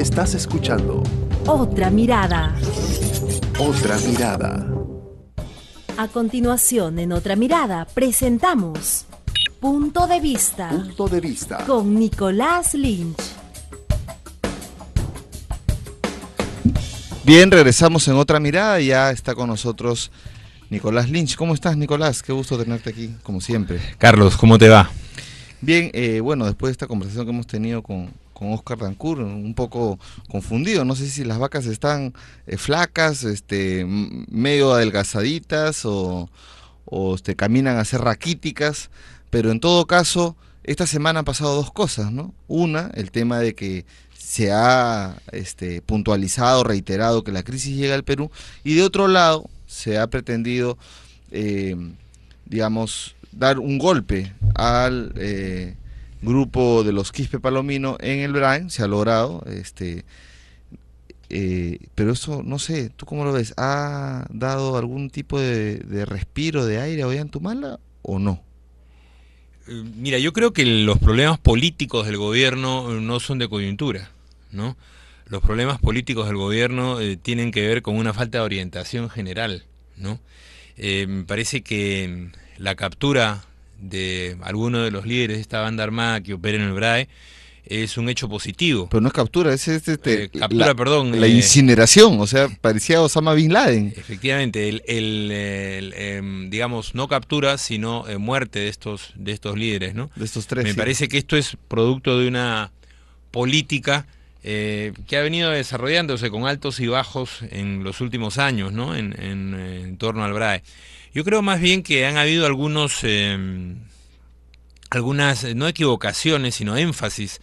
Estás escuchando Otra Mirada. Otra Mirada. A continuación, en Otra Mirada, presentamos Punto de Vista. Punto de Vista. Con Nicolás Lynch. Bien, regresamos en Otra Mirada. Ya está con nosotros Nicolás Lynch. ¿Cómo estás, Nicolás? Qué gusto tenerte aquí, como siempre. Carlos, ¿cómo te va? Bien, eh, bueno, después de esta conversación que hemos tenido con, con Oscar Dancur, un poco confundido. No sé si las vacas están eh, flacas, este, medio adelgazaditas o, o este, caminan a ser raquíticas, pero en todo caso, esta semana han pasado dos cosas, ¿no? Una, el tema de que se ha este, puntualizado, reiterado que la crisis llega al Perú, y de otro lado, se ha pretendido, eh, digamos, dar un golpe al... Eh, grupo de los Quispe Palomino en el Brain, se ha logrado, este, eh, pero eso, no sé, ¿tú cómo lo ves? ¿Ha dado algún tipo de, respiro de aire hoy en mala o no? Eh, mira, yo creo que los problemas políticos del gobierno eh, no son de coyuntura, ¿no? Los problemas políticos del gobierno tienen que ver con una falta de orientación general, ¿no? me parece que la captura de alguno de los líderes de esta banda armada que opera en el BRAE es un hecho positivo. Pero no es captura, es este, eh, la, eh, incineración, o sea, parecía Osama Bin Laden. Efectivamente, el, em, digamos no captura, sino eh, muerte de estos de estos líderes, ¿no? De estos tres. Me parece que esto es producto de una política que ha venido desarrollándose con altos y bajos en los últimos años, ¿no? En, en torno al BRAE. Yo creo más bien que han habido algunos, em, algunas, eh, no equivocaciones, sino énfasis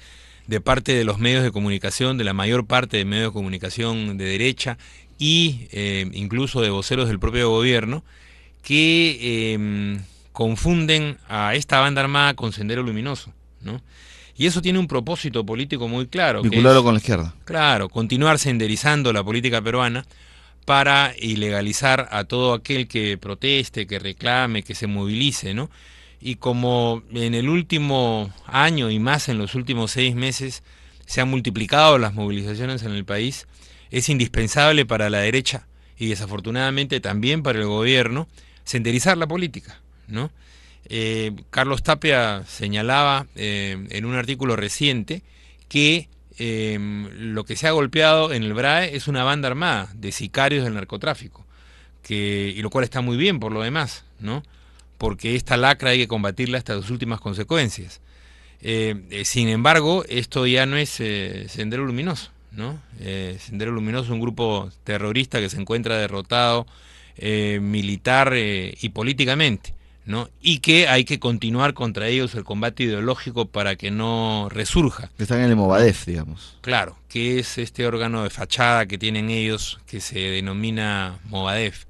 de parte de los medios de comunicación, de la mayor parte de medios de comunicación de derecha y em, incluso de voceros del propio gobierno, que em, confunden a esta banda armada con Sendero Luminoso. ¿no? Y eso tiene un propósito político muy claro. Vincularlo con la izquierda. Claro, continuar senderizando la política peruana para ilegalizar a todo aquel que proteste, que reclame, que se movilice, ¿no? Y como en el último año y más en los últimos seis meses se han multiplicado las movilizaciones en el país, es indispensable para la derecha y desafortunadamente también para el gobierno senderizar la política, ¿no? Eh, Carlos Tapia señalaba eh, en un artículo reciente que Em, lo que se ha golpeado en el BRAE es una banda armada de sicarios del narcotráfico, que, y lo cual está muy bien por lo demás, ¿no? porque esta lacra hay que combatirla hasta sus últimas consecuencias. Eh, eh, sin embargo, esto ya no es eh, Sendero Luminoso. ¿no? Sendero Luminoso es un grupo terrorista que se encuentra derrotado militar y políticamente y que hay que continuar contra ellos el combate ideológico para que no resurja. Están en el Movadef, digamos. Claro, que es este órgano de fachada que tienen ellos que se denomina Movadef.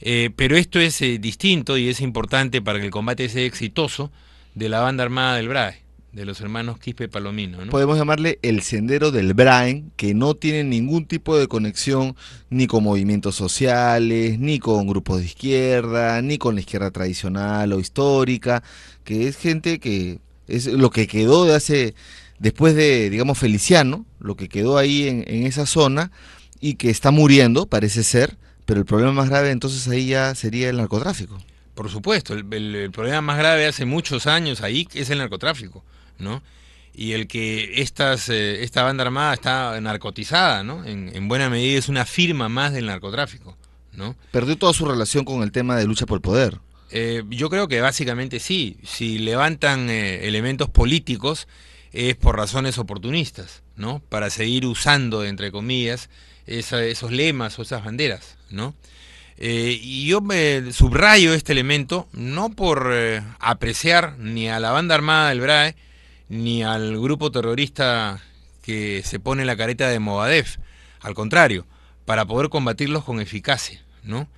Eh, pero esto es eh, distinto y es importante para que el combate sea exitoso de la banda armada del BRAE de los hermanos Quispe Palomino. ¿no? Podemos llamarle el sendero del Brain, que no tiene ningún tipo de conexión ni con movimientos sociales, ni con grupos de izquierda, ni con la izquierda tradicional o histórica, que es gente que es lo que quedó de hace, después de, digamos, Feliciano, lo que quedó ahí en, esa zona y que está muriendo, parece ser, pero el problema más grave entonces ahí ya sería el narcotráfico. Por supuesto, el, el problema más grave hace muchos años ahí es el narcotráfico. ¿no? Y el que eh, esta banda armada está narcotizada, ¿no? En, buena medida es una firma más del narcotráfico, ¿no? Perdió toda su relación con el tema de lucha por el poder. Eh, yo creo que básicamente sí. Si levantan eh, elementos políticos es por razones oportunistas, ¿no? Para seguir usando, entre comillas, esos lemas o esas banderas, ¿no? y yo me subrayo este elemento no por apreciar ni a la banda armada del BRAE ni al grupo terrorista que se pone la careta de Movadef, al contrario, para poder combatirlos con eficacia, ¿no?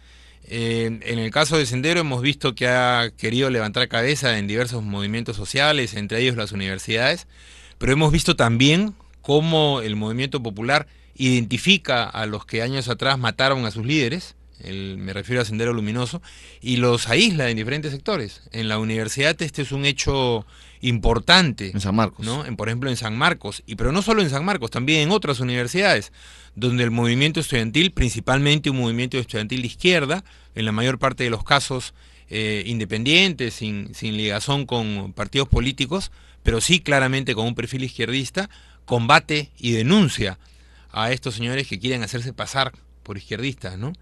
en el caso de Sendero hemos visto que ha querido levantar cabeza en diversos movimientos sociales, entre ellos las universidades, pero hemos visto también cómo el movimiento popular identifica a los que años atrás mataron a sus líderes me refiero a Sendero Luminoso, y los aísla en diferentes sectores. En la universidad este es un hecho importante. En San Marcos. ¿no? por ejemplo, en San Marcos, y pero no solo en San Marcos, también en otras universidades, donde el movimiento estudiantil, principalmente un movimiento estudiantil de izquierda, en la mayor parte de los casos independiente eh, independientes, sin, sin ligazón con partidos políticos, pero sí claramente con un perfil izquierdista, combate y denuncia a estos señores que quieren hacerse pasar por izquierdistas, ¿no?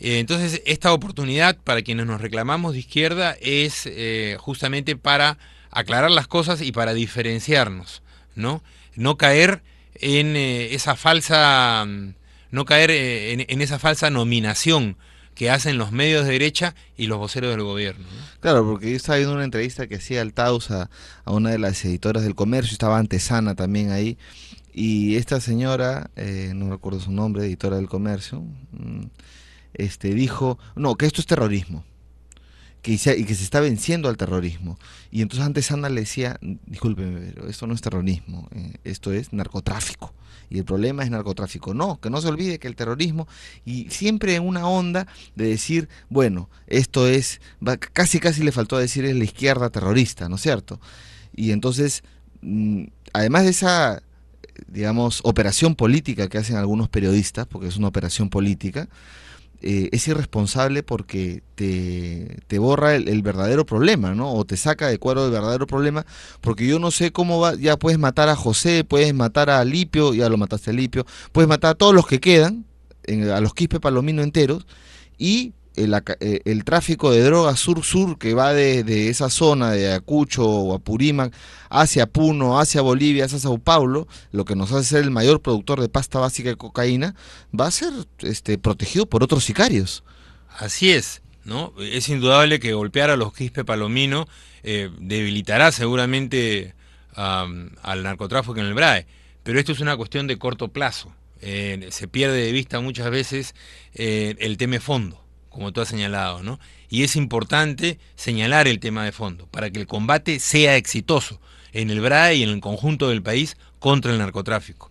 Eh, entonces, esta oportunidad para quienes nos reclamamos de izquierda es eh, justamente para aclarar las cosas y para diferenciarnos, ¿no? No caer en eh, esa falsa. Mm, no caer en, esa falsa nominación que hacen los medios de derecha y los voceros del gobierno. Claro, porque yo estaba viendo una entrevista que hacía el a, a una de las editoras del comercio, estaba Antesana también ahí, y esta señora, no recuerdo su nombre, editora del comercio, mm, este, dijo, no, que esto es terrorismo. Que y que se está venciendo al terrorismo. Y entonces antes Ana le decía, discúlpeme, pero esto no es terrorismo, eh, esto es narcotráfico. Y el problema es narcotráfico. No, que no se olvide que el terrorismo, y siempre en una onda de decir, bueno, esto es, casi casi le faltó decir es la izquierda terrorista, ¿no es cierto? Y entonces, mm, además de esa digamos, operación política que hacen algunos periodistas, porque es una operación política, eh, es irresponsable porque te, te borra el, verdadero problema, ¿no? O te saca de cuadro el verdadero problema, porque yo no sé cómo va, ya puedes matar a José, puedes matar a Lipio, ya lo mataste a Lipio, puedes matar a todos los que quedan, a los quispe palomino enteros, y eh, el, tráfico de drogas sur-sur que va de esa zona de Acucho o Apurímac hacia Puno, hacia Bolivia, hacia Sao Paulo, lo que nos hace ser el mayor productor de pasta básica de cocaína, va a ser este, protegido por otros sicarios. Así es, ¿no? Es indudable que golpear a los Quispe Palomino eh, debilitará seguramente al narcotráfico en el BRAE, pero esto es una cuestión de corto plazo. Eh, se pierde de vista muchas veces el tema fondo como tú has señalado, ¿no? Y es importante señalar el tema de fondo para que el combate sea exitoso en el BRAE y en el conjunto del país contra el narcotráfico.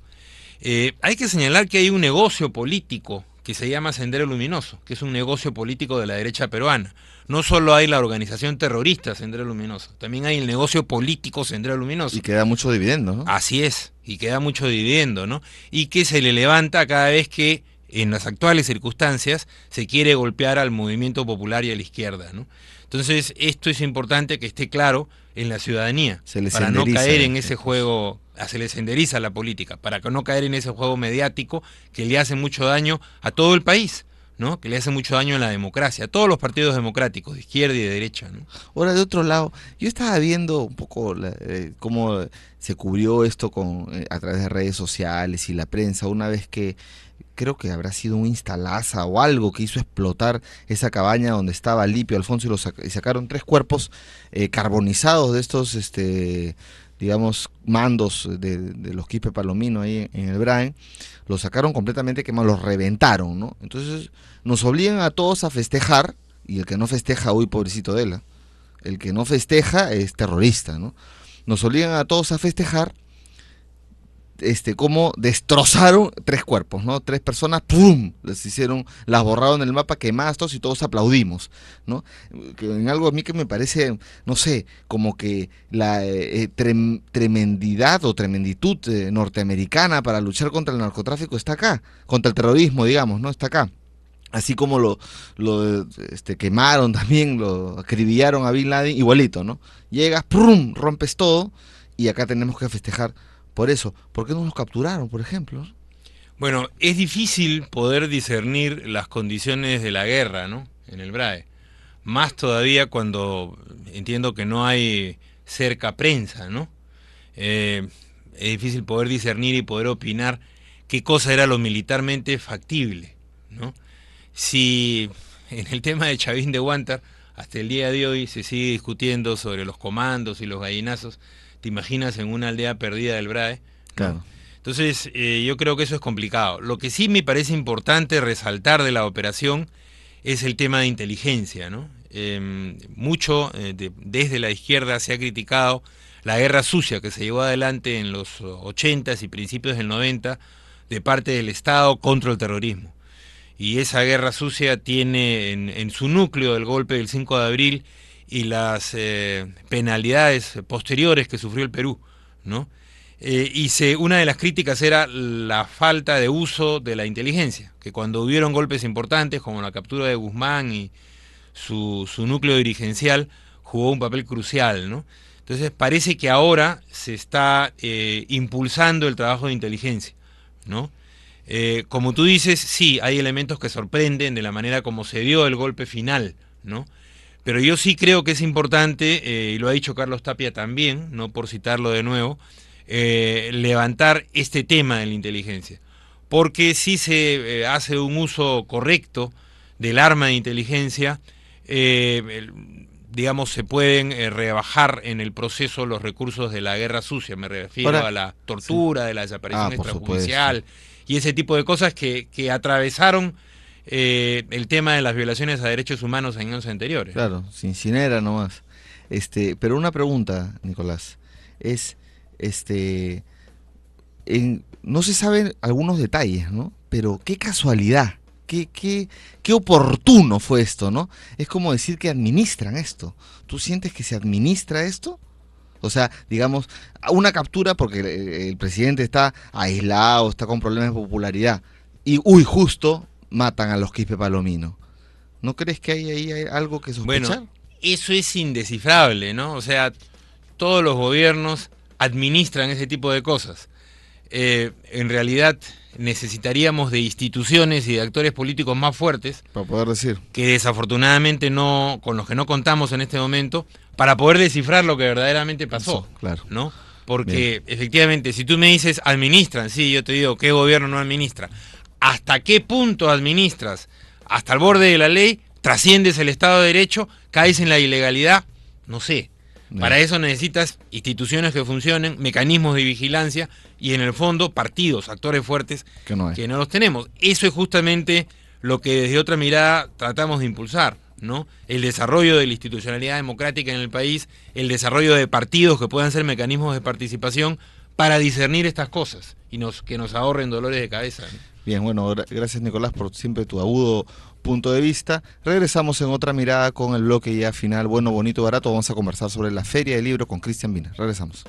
Eh, hay que señalar que hay un negocio político que se llama Sendero Luminoso, que es un negocio político de la derecha peruana. No solo hay la organización terrorista Sendero Luminoso, también hay el negocio político Sendero Luminoso. Y queda mucho dividendo, ¿no? Así es, y queda mucho dividendo, ¿no? Y que se le levanta cada vez que en las actuales circunstancias se quiere golpear al movimiento popular y a la izquierda. ¿no? Entonces, esto es importante que esté claro en la ciudadanía, se les para no caer en ese juego, ah, se les senderiza la política, para no caer en ese juego mediático que le hace mucho daño a todo el país. ¿no? que le hace mucho daño a la democracia, a todos los partidos democráticos, de izquierda y de derecha. ¿no? Ahora, de otro lado, yo estaba viendo un poco eh, cómo se cubrió esto con, eh, a través de redes sociales y la prensa, una vez que creo que habrá sido un instalaza o algo que hizo explotar esa cabaña donde estaba Lipio, Alfonso y, sacaron tres cuerpos eh, carbonizados de estos, este, digamos, mandos de, los Quispe Palomino ahí en, el Brain. Los sacaron completamente quemados, los reventaron, ¿no? Entonces nos obligan a todos a festejar y el que no festeja hoy, pobrecito de él, el que no festeja es terrorista, ¿no? Nos obligan a todos a festejar este, cómo destrozaron tres cuerpos, ¿no? Tres personas, ¡pum! Les hicieron, las borraron del mapa, quemadas todos y todos aplaudimos, ¿no? En algo a mí que me parece, no sé, como que la eh, tremendidad o tremenditud eh, norteamericana para luchar contra el narcotráfico está acá, contra el terrorismo, digamos, ¿no? Está acá así como lo, lo este, quemaron también, lo acribillaron a Bin Laden, igualito, ¿no? Llegas, ¡pum! rompes todo y acá tenemos que festejar por eso, ¿por qué no los capturaron, por ejemplo? Bueno, es difícil poder discernir las condiciones de la guerra, ¿no? En el BRAE. Más todavía cuando entiendo que no hay cerca prensa, ¿no? Eh, es difícil poder discernir y poder opinar qué cosa era lo militarmente factible, ¿no? Si en el tema de Chavín de Huántar, hasta el día de hoy se sigue discutiendo sobre los comandos y los gallinazos, te imaginas en una aldea perdida del BRAE. Claro. Entonces, eh, yo creo que eso es complicado. Lo que sí me parece importante resaltar de la operación es el tema de inteligencia, ¿no? Em, mucho eh, desde la izquierda se ha criticado la guerra sucia que se llevó adelante en los 80s y principios del 90 de parte del Estado contra el terrorismo. Y esa guerra sucia tiene en, en su núcleo el golpe del 5 de abril y las eh, penalidades posteriores que sufrió el Perú, ¿no? Eh, y una de las críticas era la falta de uso de la inteligencia, que cuando hubieron golpes importantes, como la captura de Guzmán y su, núcleo dirigencial, jugó un papel crucial, ¿no? Entonces parece que ahora se está eh, impulsando el trabajo de inteligencia, ¿no? como tú dices, sí, hay elementos que sorprenden de la manera como se dio el golpe final, ¿no? Pero yo sí creo que es importante, eh, y lo ha dicho Carlos Tapia también, no por citarlo de nuevo, eh, levantar este tema de la inteligencia. Porque si se eh, hace un uso correcto del arma de inteligencia, digamos, se pueden rebajar en el proceso los recursos de la guerra sucia. Me refiero a la tortura, de la desaparición ah, extrajudicial y ese tipo de cosas que atravesaron eh, el tema de las violaciones a derechos humanos en años anteriores. Claro, sin incinera nomás. Este, pero una pregunta, Nicolás, es, este, no se saben algunos detalles, ¿no? Pero qué casualidad, qué, qué, qué oportuno fue esto, ¿no? Es como decir que administran esto. ¿Tú sientes que se administra esto? O sea, digamos, una captura porque el, el presidente está aislado, está con problemas de popularidad. Y, uy, justo matan a los Quispe Palomino. ¿No crees que hay ahí algo que sospechar? Bueno, eso es indescifrable, ¿no? O sea, todos los gobiernos administran ese tipo de cosas. Eh, en realidad necesitaríamos de instituciones y de actores políticos más fuertes para poder decir que desafortunadamente no con los que no contamos en este momento para poder descifrar lo que verdaderamente pasó, claro no porque efectivamente si tú me dices administran sí yo te digo qué gobierno no administra hasta qué punto administras, hasta el borde de la ley, trasciendes el Estado de Derecho, caes en la ilegalidad, no sé. Para eso necesitas instituciones que funcionen, mecanismos de vigilancia y en el fondo partidos, actores fuertes que no, que no los tenemos. Eso es justamente lo que desde otra mirada tratamos de impulsar. ¿no? El desarrollo de la institucionalidad democrática en el país, el desarrollo de partidos que puedan ser mecanismos de participación para discernir estas cosas y nos, que nos ahorren dolores de cabeza. Bien, bueno, gracias Nicolás por siempre tu agudo punto de vista. Regresamos en otra mirada con el bloque ya final, bueno, bonito, barato. Vamos a conversar sobre la Feria del Libro con Cristian Vina. Regresamos.